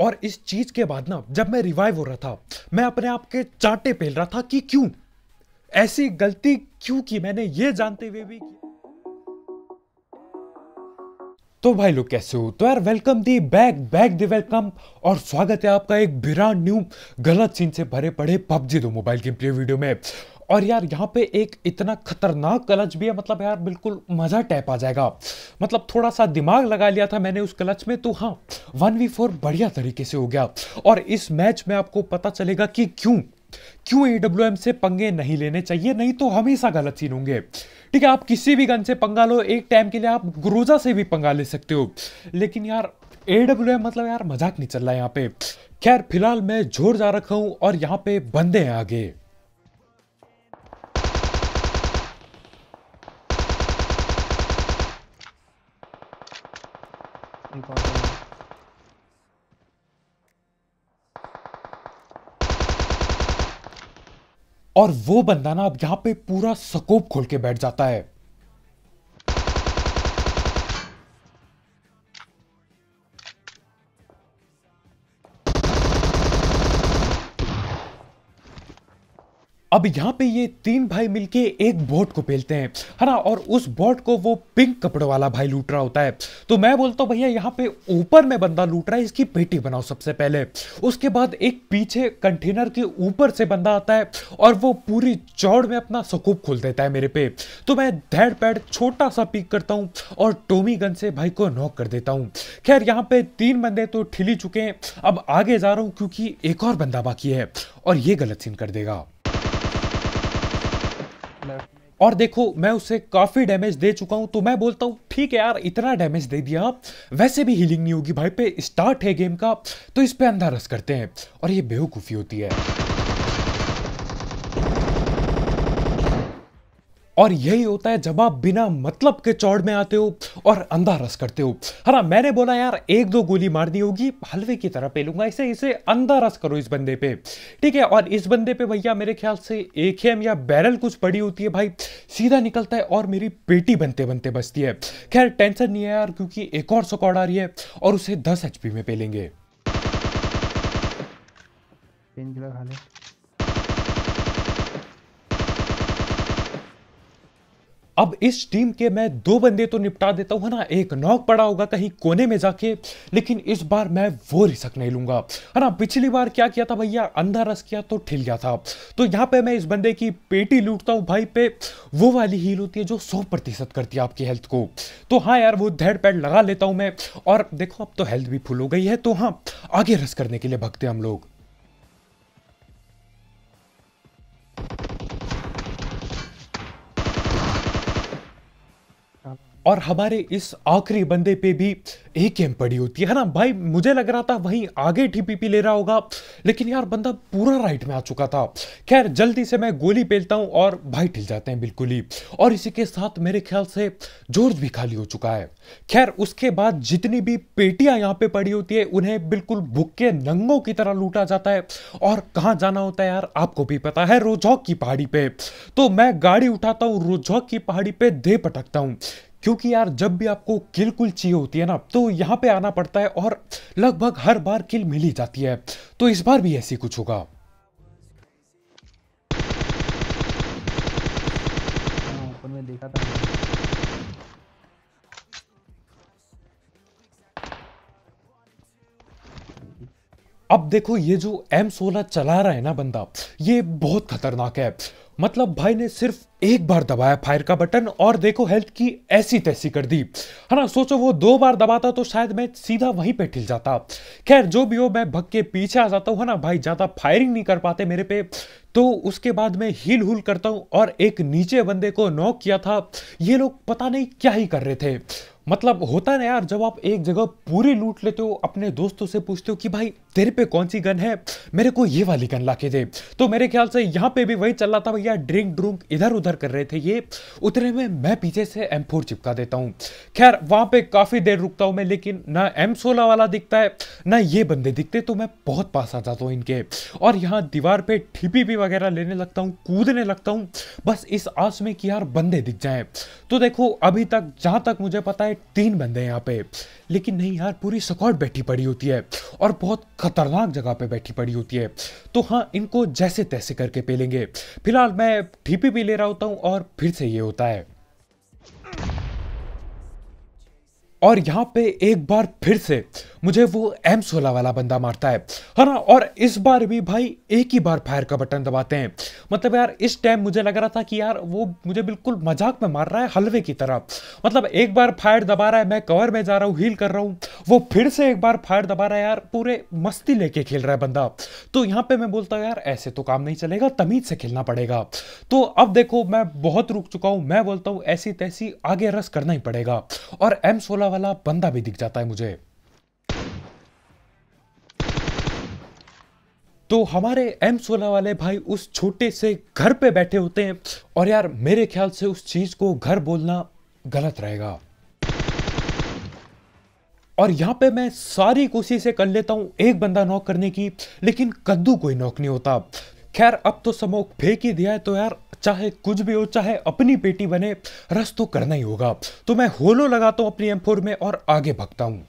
और इस चीज के बाद ना जब मैं रिवाइव हो रहा था मैं अपने आप के चांटे पेल रहा था कि क्यों ऐसी गलती क्यों की मैंने ये जानते हुए भी तो भाई लोग कैसे हो तो यार welcome the back back the welcome और स्वागत है आपका एक बिरा न्यू गलत सीन से भरे पड़े पबजी दो मोबाइल गेम प्ले वीडियो में और यार यहाँ पे एक इतना खतरनाक क्लच भी है मतलब यार बिल्कुल मज़ा टैप आ जाएगा मतलब थोड़ा सा दिमाग लगा लिया था मैंने उस क्लच में तो हाँ वन वी फोर बढ़िया तरीके से हो गया और इस मैच में आपको पता चलेगा कि क्यों क्यों ए से पंगे नहीं लेने चाहिए नहीं तो हमेशा गलत सीन होंगे ठीक है आप किसी भी गन से पंगा लो एक टाइम के लिए आप ग्रोजा से भी पंगा ले सकते हो लेकिन यार ए मतलब यार मजाक नहीं चल रहा है यहाँ पे खैर फिलहाल मैं जोर जा रखा हूँ और यहाँ पे बंदे हैं आगे नहीं और वो बंदा ना अब यहाँ पे पूरा सकोप खोल के बैठ जाता है अब यहाँ पे ये तीन भाई मिलके एक बोट को पेलते हैं है ना और उस बोट को वो पिंक कपड़े वाला भाई लूट रहा होता है तो मैं बोलता हूँ भैया यहाँ पे ऊपर में बंदा लूट रहा है इसकी पेटी बनाओ सबसे पहले उसके बाद एक पीछे कंटेनर के ऊपर से बंदा आता है और वो पूरी चौड़ में अपना सकूप खोल देता है मेरे पे तो मैं धैड़ पैड छोटा सा पिक करता हूँ और टोमी गन से भाई को नॉक कर देता हूँ खैर यहाँ पे तीन बंदे तो ठिली चुके हैं अब आगे जा रहा हूँ क्योंकि एक और बंदा बाकी है और ये गलत सीन कर देगा और देखो मैं उसे काफ़ी डैमेज दे चुका हूँ तो मैं बोलता हूँ ठीक है यार इतना डैमेज दे दिया वैसे भी हीलिंग नहीं होगी भाई पे स्टार्ट है गेम का तो इस पर अंधा रस करते हैं और ये बेवकूफ़ी होती है और यही होता है जब आप बिना मतलब के चौड़ में आते हो और अंधा रस करते हो है हाँ ना मैंने बोला यार एक दो गोली मारनी होगी हलवे की तरह पे लूंगा इसे इसे अंधा रस करो इस बंदे पे ठीक है और इस बंदे पे भैया मेरे ख्याल से एक एम या बैरल कुछ पड़ी होती है भाई सीधा निकलता है और मेरी पेटी बनते बनते बचती है खैर टेंशन नहीं है यार क्योंकि एक और सकौड़ आ रही है और उसे दस एच में पे लेंगे अब इस टीम के मैं दो बंदे तो निपटा देता हूँ ना एक नॉक पड़ा होगा कहीं कोने में जाके लेकिन इस बार मैं वो रिसक नहीं लूंगा है ना पिछली बार क्या किया था भैया अंधा रस किया तो ठिल गया था तो यहाँ पे मैं इस बंदे की पेटी लूटता हूँ भाई पे वो वाली हील होती है जो सौ प्रतिशत करती है आपकी हेल्थ को तो हाँ यार वो धेड़ पैड लगा लेता हूँ मैं और देखो अब तो हेल्थ भी फुल हो गई है तो हाँ आगे रस करने के लिए भगते हम लोग और हमारे इस आखिरी बंदे पे भी एक एम पड़ी होती है ना भाई मुझे लग रहा था वहीं आगे टीपीपी ले रहा होगा लेकिन यार बंदा पूरा राइट में आ चुका था खैर जल्दी से मैं गोली पेलता हूँ और भाई ढिल जाते हैं बिल्कुल ही और इसी के साथ मेरे ख्याल से जोर्ज भी खाली हो चुका है खैर उसके बाद जितनी भी पेटियां यहाँ पे पड़ी होती है उन्हें बिल्कुल भुक्के नंगों की तरह लूटा जाता है और कहाँ जाना होता है यार आपको भी पता है रोजौक की पहाड़ी पे तो मैं गाड़ी उठाता हूँ रोजौक की पहाड़ी पे दे पटकता हूँ क्योंकि यार जब भी आपको किल कुल चाहिए होती है ना तो यहाँ पे आना पड़ता है और लगभग हर बार किल मिल ही जाती है तो इस बार भी ऐसी कुछ होगा हाँ, अब देखो ये जो M16 चला रहा है ना बंदा ये बहुत खतरनाक है मतलब भाई ने सिर्फ एक बार दबाया फायर का बटन और देखो हेल्थ की ऐसी तैसी कर दी है ना सोचो वो दो बार दबाता तो शायद मैं सीधा वहीं पे ठिल जाता खैर जो भी हो मैं भग के पीछे आ जाता हूँ है ना भाई ज़्यादा फायरिंग नहीं कर पाते मेरे पे तो उसके बाद मैं हील हुल करता हूँ और एक नीचे बंदे को नॉक किया था ये लोग पता नहीं क्या ही कर रहे थे मतलब होता है ना यार जब आप एक जगह पूरी लूट लेते हो अपने दोस्तों से पूछते हो कि भाई तेरे पे कौन सी गन है मेरे को ये वाली गन ला के दे तो मेरे ख्याल से यहाँ पे भी वही चल रहा था भैया ड्रिंक ड्रुंक इधर उधर कर रहे थे ये उतने में मैं पीछे से एम फोर चिपका देता हूँ खैर वहाँ पे काफ़ी देर रुकता हूँ मैं लेकिन ना एम सोलह वाला दिखता है ना ये बंदे दिखते तो मैं बहुत पास आ जाता हूँ इनके और यहाँ दीवार पर ठीपी भी वगैरह लेने लगता हूँ कूदने लगता हूँ बस इस आस में कि यार बंदे दिख जाए तो देखो अभी तक जहाँ तक मुझे पता है तीन बंदे हैं यहाँ पे लेकिन नहीं यार पूरी सकॉट बैठी पड़ी होती है और बहुत खतरनाक जगह पे बैठी पड़ी होती है तो हाँ इनको जैसे तैसे करके पेलेंगे फिलहाल मैं ठीपी भी ले रहा होता हूँ और फिर से ये होता है और यहाँ पे एक बार फिर से मुझे वो एम सोलह वाला बंदा मारता है है हाँ ना और इस बार भी भाई एक ही बार फायर का बटन दबाते हैं मतलब यार इस टाइम मुझे लग रहा था कि यार वो मुझे बिल्कुल मजाक में मार रहा है हलवे की तरह मतलब एक बार फायर दबा रहा है मैं कवर में जा रहा हूँ हील कर रहा हूँ वो फिर से एक बार फायर दबा रहा है यार पूरे मस्ती लेके खेल रहा है बंदा तो यहाँ पर मैं बोलता हूँ यार ऐसे तो काम नहीं चलेगा तमीज से खेलना पड़ेगा तो अब देखो मैं बहुत रुक चुका हूँ मैं बोलता हूँ ऐसी तैसी आगे रस करना ही पड़ेगा और एम सोलह वाला वाला बंदा भी दिख जाता है मुझे तो हमारे एम सोलह वाले भाई उस छोटे से घर पे बैठे होते हैं और यार मेरे ख्याल से उस चीज को घर बोलना गलत रहेगा और यहां पे मैं सारी कोशिशें कर लेता हूं एक बंदा नॉक करने की लेकिन कद्दू कोई नॉक नहीं होता खैर अब तो समोक फेंक ही दिया है तो यार चाहे कुछ भी हो चाहे अपनी बेटी बने रस तो करना ही होगा तो मैं होलो लगाता हूँ अपनी एम में और आगे भगता हूँ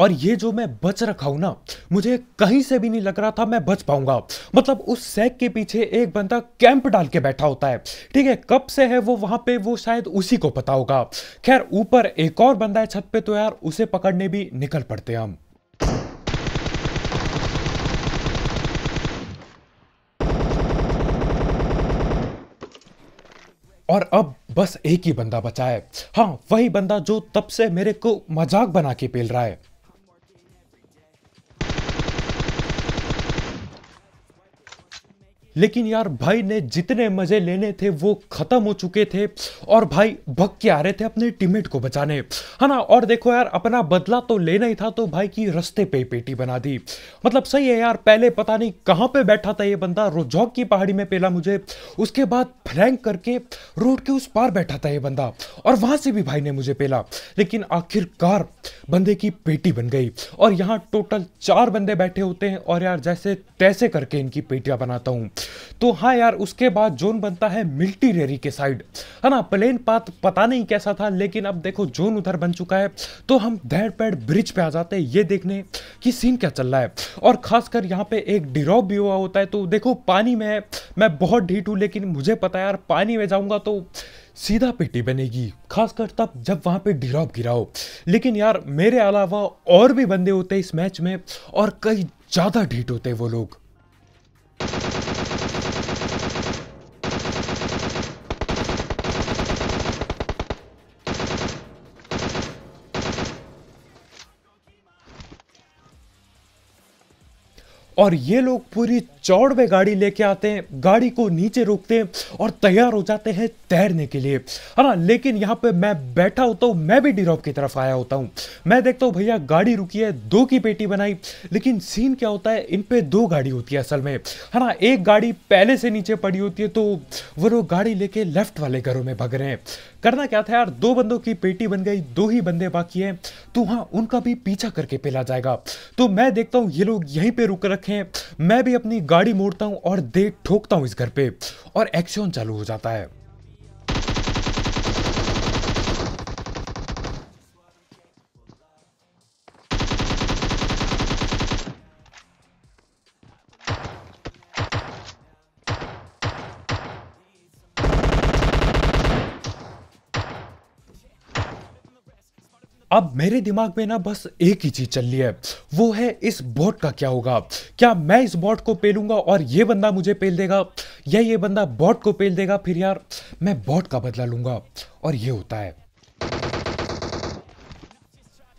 और ये जो मैं बच रखा हूं ना मुझे कहीं से भी नहीं लग रहा था मैं बच पाऊंगा मतलब उस सैक के पीछे एक बंदा कैंप डाल के बैठा होता है ठीक है कब से है वो वहां पे वो शायद उसी को पता होगा खैर ऊपर एक और बंदा है छत पे तो यार उसे पकड़ने भी निकल पड़ते हम और अब बस एक ही बंदा बचा है हाँ वही बंदा जो तब से मेरे को मजाक बना के पेल रहा है लेकिन यार भाई ने जितने मज़े लेने थे वो ख़त्म हो चुके थे और भाई भग के आ रहे थे अपने टीमेट को बचाने है ना और देखो यार अपना बदला तो लेना ही था तो भाई की रस्ते पे पेटी बना दी मतलब सही है यार पहले पता नहीं कहाँ पे बैठा था ये बंदा रोजौक की पहाड़ी में पेला मुझे उसके बाद फ्लैंक करके रोड के उस पार बैठा था ये बंदा और वहाँ से भी भाई ने मुझे पेला लेकिन आखिरकार बंदे की पेटी बन गई और यहाँ टोटल चार बंदे बैठे होते हैं और यार जैसे तैसे करके इनकी पेटियां बनाता हूँ तो हाँ यार उसके बाद जोन बनता है मिल्टी रेरी के साइड है ना प्लेन पाथ पता नहीं कैसा था लेकिन अब देखो जोन उधर बन चुका है तो हम धैर पैड ब्रिज पे आ जाते हैं ये देखने कि सीन क्या चल रहा है और खासकर यहाँ पे एक डिरॉप भी हुआ होता है तो देखो पानी में मैं बहुत ढीट हूँ लेकिन मुझे पता यार पानी में जाऊँगा तो सीधा पेटी बनेगी खासकर तब जब वहाँ पे ड्रॉप गिराओ लेकिन यार मेरे अलावा और भी बंदे होते इस मैच में और कई ज़्यादा ढीट होते वो लोग और ये लोग पूरी चौड़ में गाड़ी लेके आते हैं गाड़ी को नीचे रोकते हैं और तैयार हो जाते हैं तैरने के लिए है ना लेकिन यहाँ पे मैं बैठा होता हूँ मैं भी डिरोप की तरफ आया होता हूँ मैं देखता हूँ भैया गाड़ी रुकी है दो की पेटी बनाई लेकिन सीन क्या होता है इन पे दो गाड़ी होती है असल में है ना एक गाड़ी पहले से नीचे पड़ी होती है तो वो लोग गाड़ी लेके लेफ्ट वाले घरों में भग रहे हैं करना क्या था यार दो बंदों की पेटी बन गई दो ही बंदे बाकी हैं तो हाँ उनका भी पीछा करके पेला जाएगा तो मैं देखता हूँ ये लोग यहीं पर रुक रखे देखें मैं भी अपनी गाड़ी मोड़ता हूँ और देख ठोकता हूँ इस घर पे और एक्शन चालू हो जाता है अब मेरे दिमाग में ना बस एक ही चीज चल रही है वो है इस बोट का क्या होगा क्या मैं इस बॉट को पेलूंगा और ये बंदा मुझे पेल देगा या ये बंदा बॉट को पेल देगा फिर यार मैं बॉट का बदला लूंगा और ये होता है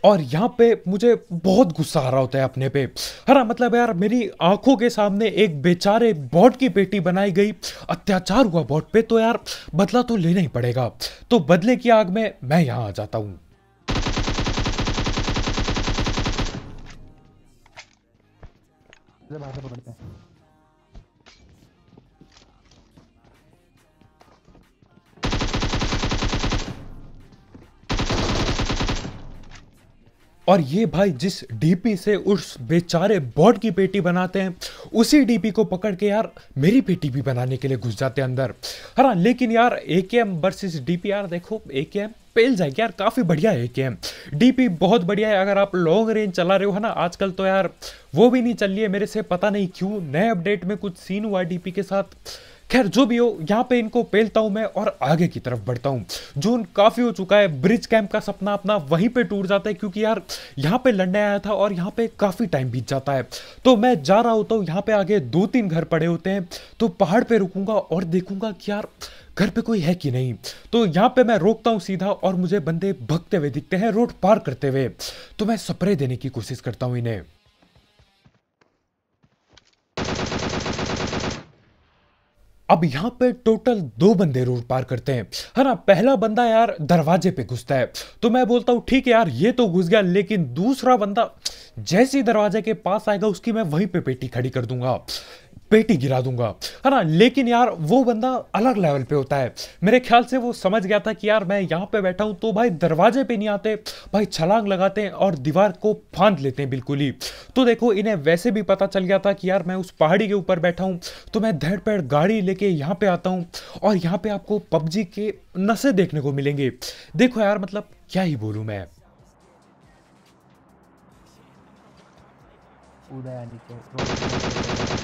और यहाँ पे मुझे बहुत गुस्सा आ रहा होता है अपने पे है ना मतलब यार मेरी आंखों के सामने एक बेचारे बॉट की बेटी बनाई गई अत्याचार हुआ बॉट पे तो यार बदला तो लेना ही पड़ेगा तो बदले की आग में मैं यहाँ आ जाता हूँ इधर बाहर से पकड़ते हैं और ये भाई जिस डीपी से उस बेचारे बॉड की पेटी बनाते हैं उसी डीपी को पकड़ के यार मेरी पेटी भी बनाने के लिए घुस जाते हैं अंदर हाँ लेकिन यार ए के एम वर्सिस डी पी देखो ए के एम पेल जाएगी यार काफ़ी बढ़िया है गेम डीपी बहुत बढ़िया है अगर आप लॉन्ग रेंज चला रहे हो है ना आजकल तो यार वो भी नहीं चल रही है मेरे से पता नहीं क्यों नए अपडेट में कुछ सीन हुआ डीपी के साथ खैर जो भी हो यहाँ पे इनको पेलता हूँ मैं और आगे की तरफ बढ़ता हूँ जून काफ़ी हो चुका है ब्रिज कैंप का सपना अपना वहीं पे टूट जाता है क्योंकि यार यहाँ पे लड़ने आया था और यहाँ पे काफ़ी टाइम बीत जाता है तो मैं जा रहा होता हूँ यहाँ पे आगे दो तीन घर पड़े होते हैं तो पहाड़ पर रुकूंगा और देखूंगा कि यार घर पे कोई है कि नहीं तो यहाँ पे मैं रोकता हूँ सीधा और मुझे बंदे भगते हुए दिखते हैं रोड पार करते हुए तो मैं स्प्रे देने की कोशिश करता हूँ इन्हें अब यहाँ पे टोटल दो बंदे रोड पार करते हैं है ना पहला बंदा यार दरवाजे पे घुसता है तो मैं बोलता हूँ ठीक है यार ये तो घुस गया लेकिन दूसरा बंदा जैसे ही दरवाजे के पास आएगा उसकी मैं वहीं पे पेटी खड़ी कर दूंगा पेटी गिरा दूंगा है ना लेकिन यार वो बंदा अलग लेवल पे होता है मेरे ख्याल से वो समझ गया था कि यार मैं यहाँ पे बैठा हूँ तो भाई दरवाजे पे नहीं आते भाई छलांग लगाते हैं और दीवार को फांद लेते हैं बिल्कुल ही तो देखो इन्हें वैसे भी पता चल गया था कि यार मैं उस पहाड़ी के ऊपर बैठा हूँ तो मैं धड़ पेड़ गाड़ी लेके यहाँ पे आता हूँ और यहाँ पे आपको पबजी के नशे देखने को मिलेंगे देखो यार मतलब क्या ही बोलूँ मैं उदया नीचे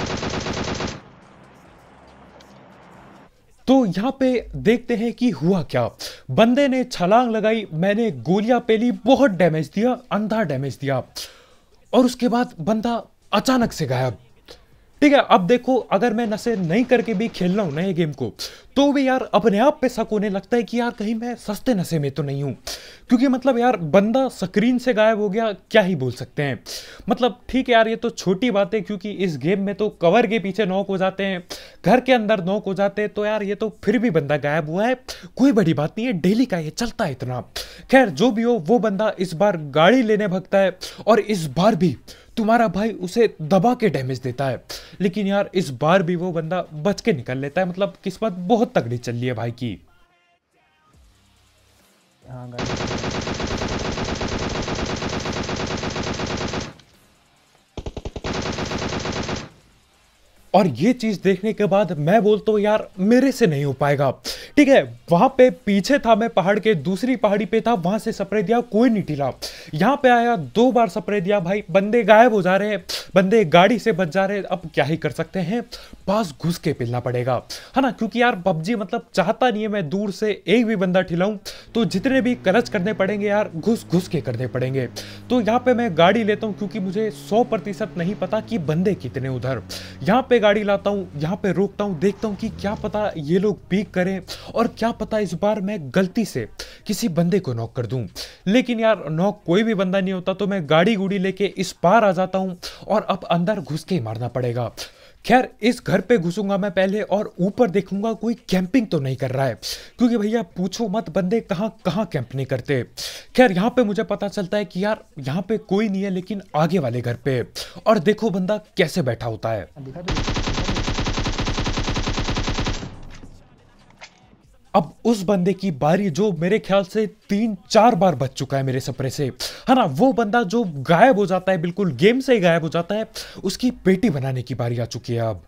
तो यहाँ पे देखते हैं कि हुआ क्या बंदे ने छलांग लगाई मैंने गोलियां पेली बहुत डैमेज दिया अंधा डैमेज दिया और उसके बाद बंदा अचानक से गायब ठीक है अब देखो अगर मैं नशे नहीं करके भी खेल रहा हूँ ना ये गेम को तो भी यार अपने आप पे शक होने लगता है कि यार कहीं मैं सस्ते नशे में तो नहीं हूँ क्योंकि मतलब यार बंदा स्क्रीन से गायब हो गया क्या ही बोल सकते हैं मतलब ठीक है यार ये तो छोटी बात है क्योंकि इस गेम में तो कवर के पीछे नोक हो जाते हैं घर के अंदर नोक हो जाते हैं तो यार ये तो फिर भी बंदा गायब हुआ है कोई बड़ी बात नहीं है डेली का ये चलता है इतना खैर जो भी हो वो बंदा इस बार गाड़ी लेने भगता है और इस बार भी तुम्हारा भाई उसे दबा के डैमेज देता है लेकिन यार इस बार भी वो बंदा बच के निकल लेता है मतलब किस्मत बहुत तगड़ी चल रही है भाई की हाँ और ये चीज़ देखने के बाद मैं बोलता हूँ यार मेरे से नहीं हो पाएगा ठीक है वहां पे पीछे था मैं पहाड़ के दूसरी पहाड़ी पे था वहां से सप्रे दिया कोई नहीं टिला यहाँ पे आया दो बार सप्रे दिया भाई बंदे गायब हो जा रहे हैं बंदे गाड़ी से बच जा रहे अब क्या ही कर सकते हैं पास घुस के पिलना पड़ेगा है ना क्योंकि यार पबजी मतलब चाहता नहीं है मैं दूर से एक भी बंदा ठिलाऊँ तो जितने भी कलच करने पड़ेंगे यार घुस घुस के करने पड़ेंगे तो यहाँ पे मैं गाड़ी लेता हूँ क्योंकि मुझे सौ नहीं पता कि बंदे कितने उधर यहाँ पे गाड़ी लाता हूँ यहाँ पे रोकता हूँ देखता हूँ कि क्या पता ये लोग पीक करें और क्या पता इस बार मैं गलती से किसी बंदे को नॉक कर दूँ लेकिन यार नॉक कोई भी बंदा नहीं होता तो मैं गाड़ी गुड़ी लेके इस पार आ जाता हूँ और अब अंदर घुस के ही मारना पड़ेगा खैर इस घर पे घुसूंगा मैं पहले और ऊपर देखूंगा कोई कैंपिंग तो नहीं कर रहा है क्योंकि भैया पूछो मत बंदे कहाँ कहाँ कैंप नहीं करते खैर यहाँ पे मुझे पता चलता है कि यार यहाँ पे कोई नहीं है लेकिन आगे वाले घर पे और देखो बंदा कैसे बैठा होता है अब उस बंदे की बारी जो मेरे ख्याल से तीन चार बार बच चुका है मेरे सपरे से है ना वो बंदा जो गायब हो जाता है बिल्कुल गेम से ही गायब हो जाता है उसकी पेटी बनाने की बारी आ चुकी है अब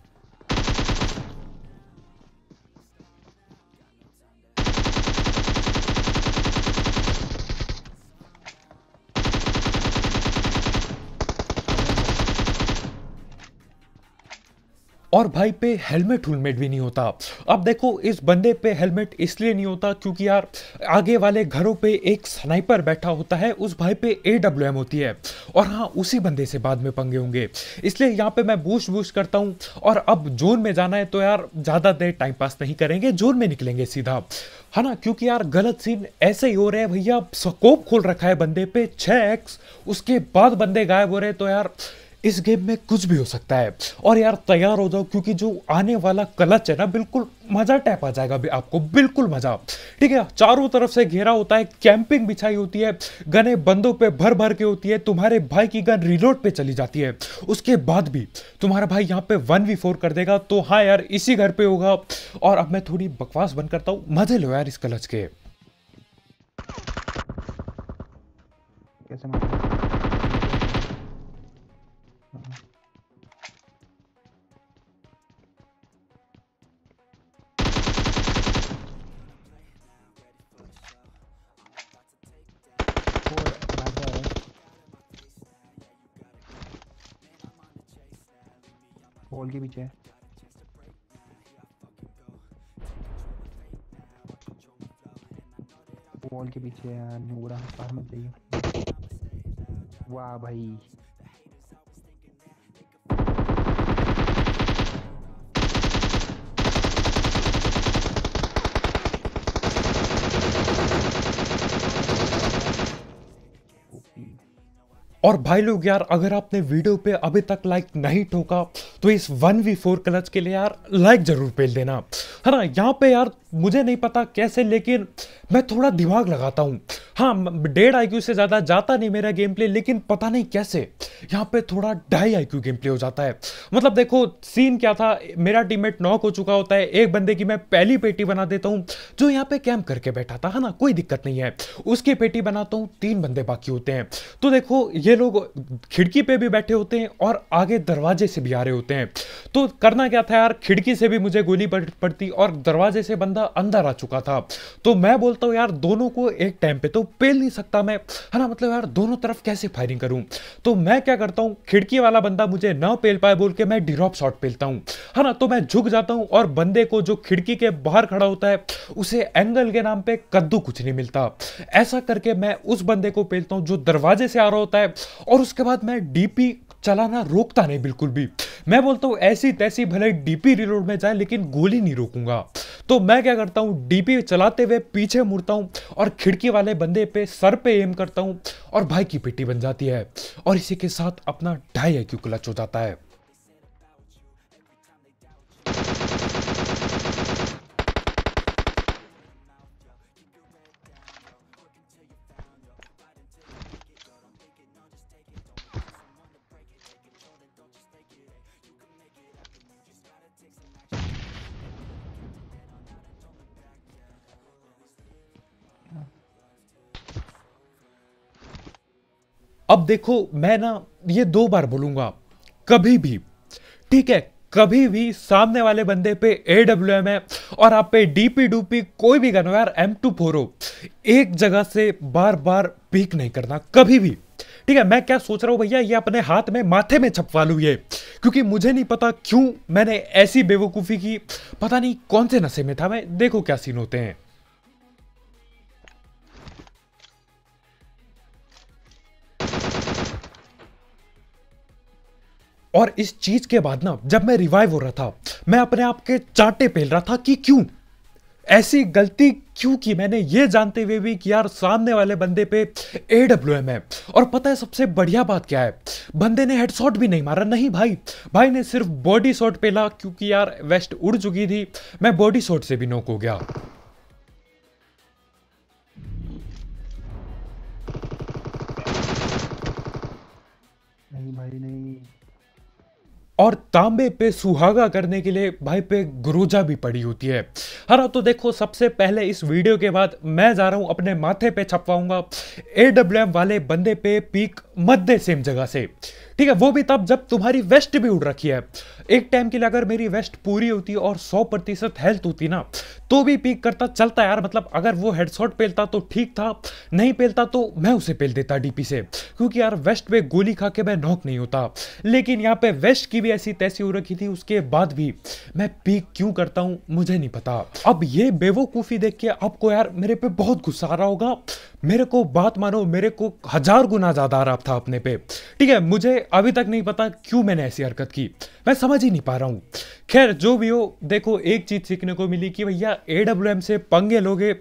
और भाई पे हेलमेट हुलमेट भी नहीं होता अब देखो इस बंदे पे हेलमेट इसलिए नहीं होता क्योंकि यार आगे वाले घरों पे एक स्नाइपर बैठा होता है उस भाई पे ए डब्ल्यू एम होती है और हाँ उसी बंदे से बाद में पंगे होंगे इसलिए यहाँ पे मैं बूश बूश करता हूँ और अब जोन में जाना है तो यार ज़्यादा देर टाइम पास नहीं करेंगे जोन में निकलेंगे सीधा है ना क्योंकि यार गलत सीन ऐसे ही हो रहे हैं भैया स्कोप खोल रखा है बंदे पे छः एक्स उसके बाद बंदे गायब हो रहे तो यार इस गेम में कुछ भी हो सकता है और यार तैयार हो जाओ क्योंकि जो आने वाला क्लच है ना बिल्कुल मजा टैप आ जाएगा भी आपको बिल्कुल मजा ठीक है चारों तरफ से घेरा होता है कैंपिंग बिछाई होती है गने बंदों पे भर भर के होती है तुम्हारे भाई की गन रिलोड पे चली जाती है उसके बाद भी तुम्हारा भाई यहाँ पे वन वी फोर कर देगा तो हाँ यार इसी घर पे होगा और अब मैं थोड़ी बकवास बन करता हूँ मजे लो यार इस क्लच के कैसे हॉल के पीछे है वॉल के पीछे है नूरा बाहर मत जाइए वाह भाई और भाई लोग यार अगर आपने वीडियो पे अभी तक लाइक नहीं ठोका तो इस वन वी फोर क्लच के लिए यार लाइक जरूर पेल देना है ना यहाँ पे यार मुझे नहीं पता कैसे लेकिन मैं थोड़ा दिमाग लगाता हूँ हाँ डेढ़ आई से ज़्यादा जाता नहीं मेरा गेम प्ले लेकिन पता नहीं कैसे यहाँ पे थोड़ा ढाई आई गेम प्ले हो जाता है मतलब देखो सीन क्या था मेरा टीममेट नॉक हो चुका होता है एक बंदे की मैं पहली पेटी बना देता हूँ जो यहाँ पे कैम्प करके बैठा था है ना कोई दिक्कत नहीं है उसकी पेटी बनाता हूँ तीन बंदे बाकी होते हैं तो देखो ये लोग खिड़की पर भी बैठे होते हैं और आगे दरवाजे से भी आ रहे होते हैं तो करना क्या था यार खिड़की से भी मुझे गोली पड़ती और दरवाजे से बंदा बंदा अंदर आ चुका था तो मैं बोलता हूँ यार दोनों को एक टाइम पे तो पेल नहीं सकता मैं है ना मतलब यार दोनों तरफ कैसे फायरिंग करूँ तो मैं क्या करता हूँ खिड़की वाला बंदा मुझे न पेल पाए बोल के मैं ड्रॉप शॉट पेलता हूँ है ना तो मैं झुक जाता हूँ और बंदे को जो खिड़की के बाहर खड़ा होता है उसे एंगल के नाम पर कद्दू कुछ नहीं मिलता ऐसा करके मैं उस बंदे को पेलता हूँ जो दरवाजे से आ रहा होता है और उसके बाद मैं डीपी चलाना रोकता नहीं बिल्कुल भी मैं बोलता हूँ ऐसी तैसी भले डीपी रिलोड में जाए लेकिन गोली नहीं रोकूंगा तो मैं क्या करता हूँ डीपी चलाते हुए पीछे मुड़ता हूँ और खिड़की वाले बंदे पे सर पे एम करता हूँ और भाई की पिट्टी बन जाती है और इसी के साथ अपना ढाई आई क्लच हो जाता है अब देखो मैं ना ये दो बार बोलूंगा कभी भी ठीक है कभी भी सामने वाले बंदे पे ए डब्ल्यू एम है और आप पे डी पी डू पी कोई भी गन यार एम टू फोर हो एक जगह से बार बार पीक नहीं करना कभी भी ठीक है मैं क्या सोच रहा हूँ भैया ये अपने हाथ में माथे में छपवा लूँ ये क्योंकि मुझे नहीं पता क्यों मैंने ऐसी बेवकूफ़ी की पता नहीं कौन से नशे में था मैं देखो क्या सीन होते हैं और इस चीज के बाद ना जब मैं रिवाइव हो रहा था मैं अपने आप के चांटे पेल रहा था कि क्यों ऐसी गलती क्यों की मैंने ये जानते हुए भी कि यार सामने वाले बंदे पे ए डब्ल्यू एम है और पता है सबसे बढ़िया बात क्या है बंदे ने हेड शॉट भी नहीं मारा नहीं भाई भाई ने सिर्फ बॉडी शॉट पेला क्योंकि यार वेस्ट उड़ चुकी थी मैं बॉडी शॉट से भी नोक हो गया और तांबे पे सुहागा करने के लिए भाई पे गुरुजा भी पड़ी होती है हरा तो देखो सबसे पहले इस वीडियो के बाद मैं जा रहा हूँ अपने माथे पे छपवाऊंगा ए वाले बंदे पे पीक मध्य सेम जगह से ठीक है वो भी तब जब तुम्हारी वेस्ट भी उड़ रखी है एक टाइम के लिए अगर मेरी वेस्ट पूरी होती और सौ प्रतिशत हेल्थ होती ना तो भी पिक करता चलता यार मतलब अगर वो हेडशॉट पेलता तो ठीक था नहीं पेलता तो मैं उसे पेल देता डीपी से क्योंकि यार वेस्ट पे गोली खा के मैं नॉक नहीं होता लेकिन यहाँ पे वेस्ट की भी ऐसी तैसी हो रखी थी उसके बाद भी मैं पिक क्यों करता हूँ मुझे नहीं पता अब ये बेवकूफ़ी देख के आपको यार मेरे पे बहुत गुस्सा आ रहा होगा मेरे को बात मानो मेरे को हजार गुना ज़्यादा रहा था अपने पे ठीक है मुझे अभी तक नहीं पता क्यों मैंने ऐसी हरकत की मैं समझ समझ ही नहीं पा रहा हूँ खैर जो भी हो देखो एक चीज़ सीखने को मिली कि भैया ए डब्ल्यू एम से पंगे लोगे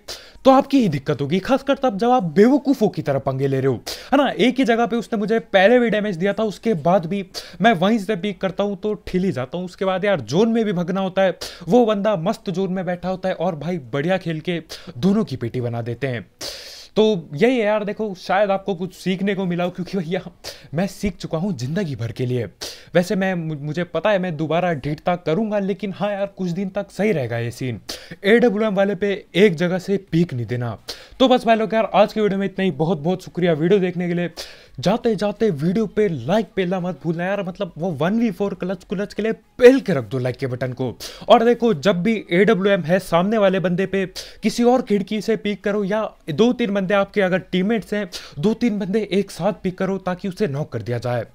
तो आपकी ही दिक्कत होगी खासकर तब जब आप बेवकूफ़ों की तरह पंगे ले रहे हो है ना एक ही जगह पे उसने मुझे पहले भी डैमेज दिया था उसके बाद भी मैं वहीं से पीक करता हूँ तो ठिल ही जाता हूँ उसके बाद यार जोन में भी भगना होता है वो बंदा मस्त जोन में बैठा होता है और भाई बढ़िया खेल के दोनों की पेटी बना देते हैं तो यही है यार देखो शायद आपको कुछ सीखने को मिला हो क्योंकि भैया मैं सीख चुका हूँ ज़िंदगी भर के लिए वैसे मैं मुझे पता है मैं दोबारा तक करूँगा लेकिन हाँ यार कुछ दिन तक सही रहेगा ये सीन ए डब्ल्यू एम वाले पे एक जगह से पीक नहीं देना तो बस भाई लोग यार आज के वीडियो में इतना ही बहुत बहुत शुक्रिया वीडियो देखने के लिए जाते जाते वीडियो पे लाइक पहला मत भूलना यार मतलब वो one V four clutch clutch के लिए पहल के रख दो लाइक के बटन को और देखो जब भी ए डब्ल्यू एम है सामने वाले बंदे पे किसी और खिड़की से पिक करो या दो तीन बंदे आपके अगर टीममेट्स हैं दो तीन बंदे एक साथ पिक करो ताकि उसे नॉक कर दिया जाए